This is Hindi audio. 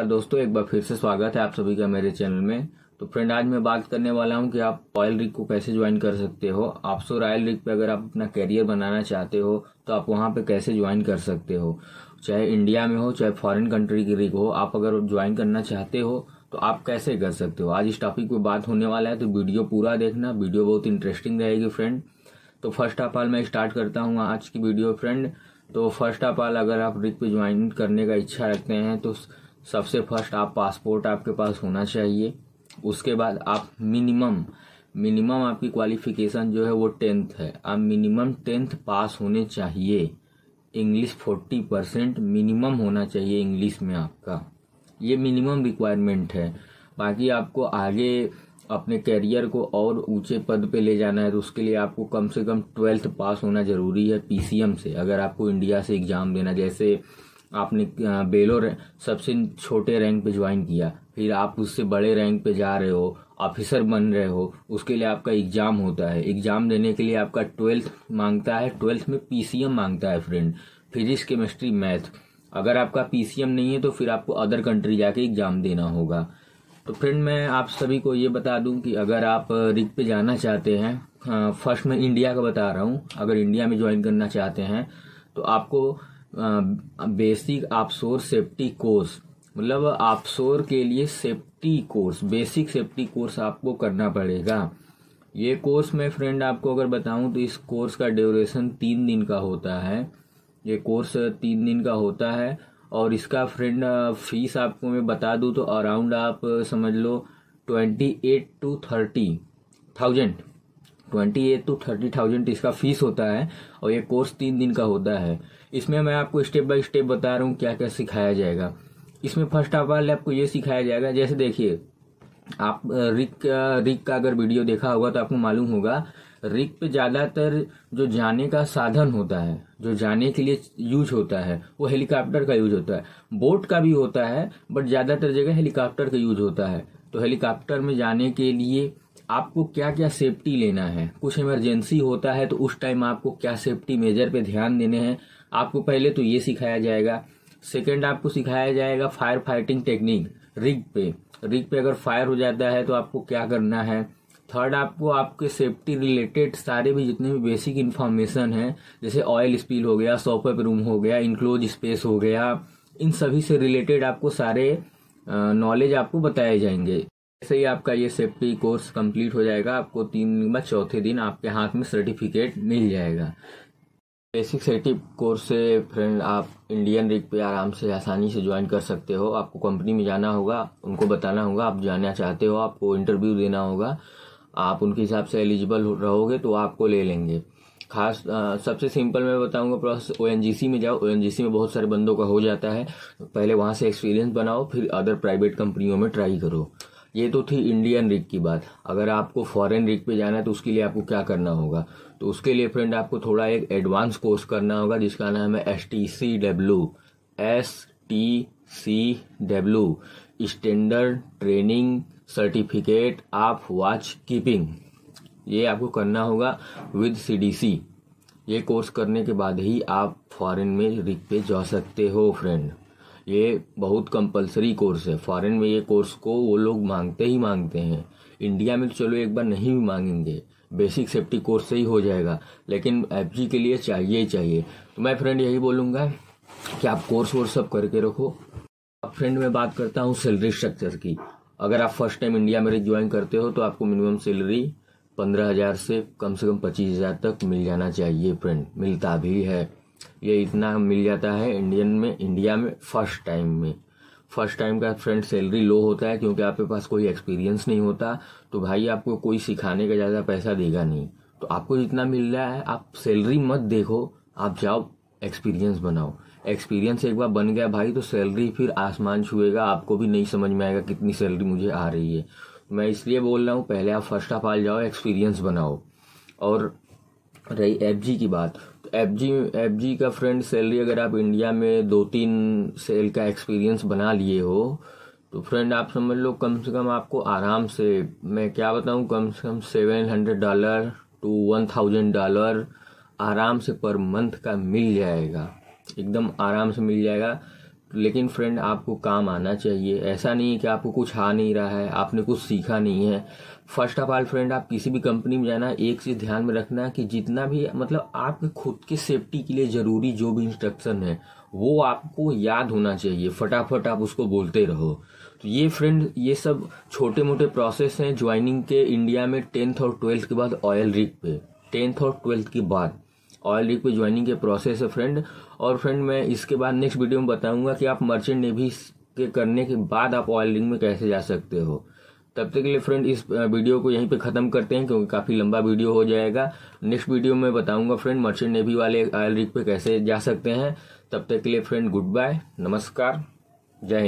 नमस्कार दोस्तों एक बार फिर से स्वागत है आप सभी का मेरे चैनल में तो फ्रेंड आज मैं बात करने वाला हूं कि आप ऑयल रिग को कैसे ज्वाइन कर सकते हो आप सो रॉयल रिग पे अगर आप अपना करियर बनाना चाहते हो तो आप वहां पे कैसे ज्वाइन कर सकते हो चाहे इंडिया में हो चाहे फॉरेन कंट्री की रिग हो आप अगर ज्वाइन करना चाहते हो तो आप कैसे कर सकते हो आज इस टॉपिक पे बात होने वाला है तो वीडियो पूरा देखना वीडियो बहुत इंटरेस्टिंग रहेगी फ्रेंड तो फर्स्ट ऑफ ऑल मैं स्टार्ट करता हूँ आज की वीडियो फ्रेंड तो फर्स्ट ऑफ ऑल अगर आप रिग पे ज्वाइन करने का इच्छा रखते हैं तो सबसे फर्स्ट आप पासपोर्ट आपके पास होना चाहिए उसके बाद आप मिनिमम मिनिमम आपकी क्वालिफिकेशन जो है वो टेंथ है आप मिनिमम टेंथ पास होने चाहिए इंग्लिश फोर्टी परसेंट मिनिमम होना चाहिए इंग्लिश में आपका ये मिनिमम रिक्वायरमेंट है बाकी आपको आगे अपने कैरियर को और ऊंचे पद पे ले जाना है तो उसके लिए आपको कम से कम ट्वेल्थ पास होना ज़रूरी है पीसीएम से अगर आपको इंडिया से एग्ज़ाम देना जैसे आपने बेलो सबसे छोटे रैंक पे ज्वाइन किया फिर आप उससे बड़े रैंक पे जा रहे हो ऑफिसर बन रहे हो उसके लिए आपका एग्ज़ाम होता है एग्ज़ाम देने के लिए आपका ट्वेल्थ मांगता है ट्वेल्थ में पीसीएम मांगता है फ्रेंड फिजिक्स केमिस्ट्री मैथ अगर आपका पीसीएम नहीं है तो फिर आपको अदर कंट्री जाके एग्ज़ाम देना होगा तो फ्रेंड मैं आप सभी को ये बता दूं कि अगर आप रिक पे जाना चाहते हैं फर्स्ट मैं इंडिया का बता रहा हूँ अगर इंडिया में ज्वाइन करना चाहते हैं तो आपको बेसिक आपसोर सेफ्टी कोर्स मतलब आपसोर के लिए safety course basic safety course आपको करना पड़ेगा ये कोर्स मैं फ्रेंड आपको अगर बताऊं तो इस कोर्स का ड्यूरेशन तीन दिन का होता है ये कोर्स तीन दिन का होता है और इसका फ्रेंड फीस आपको मैं बता दूं तो अराउंड आप समझ लो twenty eight to thirty thousand twenty eight to thirty thousand इसका फीस होता है और ये कोर्स तीन दिन का होता है इसमें मैं आपको स्टेप बाय स्टेप बता रहा हूँ क्या क्या सिखाया जाएगा इसमें फर्स्ट ऑफ ऑल आपको ये सिखाया जाएगा जैसे देखिए आप रिक का रिक का अगर वीडियो देखा होगा तो आपको मालूम होगा रिक पे ज़्यादातर जो जाने का साधन होता है जो जाने के लिए यूज होता है वो हेलीकॉप्टर का यूज होता है बोट का भी होता है बट ज़्यादातर जगह हेलीकॉप्टर का यूज होता है तो हेलीकॉप्टर में जाने के लिए आपको क्या क्या सेफ्टी लेना है कुछ इमरजेंसी होता है तो उस टाइम आपको क्या सेफ्टी मेजर पे ध्यान देने हैं आपको पहले तो ये सिखाया जाएगा सेकेंड आपको सिखाया जाएगा फायर फाइटिंग टेक्निक रिग पे रिग पे अगर फायर हो जाता है तो आपको क्या करना है थर्ड आपको आपके सेफ्टी रिलेटेड सारे भी जितने भी बेसिक इन्फॉर्मेशन है जैसे ऑयल स्पील हो गया सॉपअप रूम हो गया इनक्लोज स्पेस हो गया इन सभी से रिलेटेड आपको सारे नॉलेज आपको बताए जाएंगे ऐसे ही आपका ये सेफ्टी कोर्स कंप्लीट हो जाएगा आपको तीन व चौथे दिन आपके हाथ में सर्टिफिकेट मिल जाएगा बेसिक सेटिप कोर्स से फ्रेंड आप इंडियन रिग पे आराम से आसानी से ज्वाइन कर सकते हो आपको कंपनी में जाना होगा उनको बताना होगा आप जाना चाहते हो आपको इंटरव्यू देना होगा आप उनके हिसाब से एलिजिबल रहोगे तो आपको ले लेंगे खास आ, सबसे सिंपल मैं बताऊंगा प्रोसेस ओ में जाओ ओ में बहुत सारे बंदों का हो जाता है पहले वहाँ से एक्सपीरियंस बनाओ फिर अदर प्राइवेट कंपनियों में ट्राई करो ये तो थी इंडियन रिग की बात अगर आपको फॉरेन रिग पे जाना है तो उसके लिए आपको क्या करना होगा तो उसके लिए फ्रेंड आपको थोड़ा एक एडवांस कोर्स करना होगा जिसका नाम है S T C W S T C W standard training certificate of watch keeping ये आपको करना होगा विद सी डी सी ये कोर्स करने के बाद ही आप फॉरेन में रिग पे जा सकते हो फ्रेंड ये बहुत कंपलसरी कोर्स है फॉरेन में ये कोर्स को वो लोग मांगते ही मांगते हैं इंडिया में तो चलो एक बार नहीं भी मांगेंगे बेसिक सेफ्टी कोर्स से ही हो जाएगा लेकिन एफ के लिए चाहिए ही चाहिए तो मैं फ्रेंड यही बोलूँगा कि आप कोर्स वोर्स सब करके रखो अब फ्रेंड मैं बात करता हूँ सैलरी स्ट्रक्चर की अगर आप फर्स्ट टाइम इंडिया में ज्वाइन करते हो तो आपको मिनिमम सैलरी पंद्रह हज़ार से कम से कम पच्चीस हज़ार तक मिल जाना चाहिए फ्रेंड मिलता भी है ये इतना मिल जाता है इंडियन में इंडिया में फर्स्ट टाइम में फर्स्ट टाइम का फ्रेंड सैलरी लो होता है क्योंकि आपके पास कोई एक्सपीरियंस नहीं होता तो भाई आपको कोई सिखाने का ज़्यादा पैसा देगा नहीं तो आपको जितना मिल रहा है आप सैलरी मत देखो आप जाओ एक्सपीरियंस बनाओ एक्सपीरियंस एक बार बन गया भाई तो सैलरी फिर आसमान छुएगा आपको भी नहीं समझ में आएगा कितनी सैलरी मुझे आ रही है मैं इसलिए बोल रहा हूँ पहले आप फर्स्ट ऑफ ऑल जाओ एक्सपीरियंस बनाओ और रही एफ की बात एफ जी एफ जी का फ्रेंड सैलरी अगर आप इंडिया में दो तीन सेल का एक्सपीरियंस बना लिए हो तो फ्रेंड आप समझ लो कम से कम आपको आराम से मैं क्या बताऊँ कम से कम seven hundred dollar to one thousand dollar आराम से पर मंथ का मिल जाएगा एकदम आराम से मिल जाएगा लेकिन फ्रेंड आपको काम आना चाहिए ऐसा नहीं है कि आपको कुछ आ नहीं रहा है आपने कुछ सीखा नहीं है फर्स्ट ऑफ ऑल फ्रेंड आप किसी भी कंपनी में जाना एक चीज़ ध्यान में रखना कि जितना भी मतलब आपके खुद के सेफ्टी के लिए ज़रूरी जो भी इंस्ट्रक्शन है वो आपको याद होना चाहिए फटाफट आप उसको बोलते रहो तो ये फ्रेंड ये सब छोटे मोटे प्रोसेस हैं ज्वाइनिंग के इंडिया में टेंथ और ट्वेल्थ के बाद ऑयल रिक पे टेंथ और ट्वेल्थ के बाद ऑयल रीग पे ज्वाइनिंग के प्रोसेस है फ्रेंड और फ्रेंड मैं इसके बाद नेक्स्ट वीडियो में बताऊंगा कि आप मर्चेंट नेवी के करने के बाद आप ऑयल रिंग में कैसे जा सकते हो तब तक के लिए फ्रेंड इस वीडियो को यहीं पे ख़त्म करते हैं क्योंकि काफ़ी लंबा वीडियो हो जाएगा नेक्स्ट वीडियो में बताऊंगा फ्रेंड मर्चेंट नेवी वाले ऑयल रिक पे कैसे जा सकते हैं तब तक के लिए फ्रेंड गुड बाय नमस्कार जय हिंद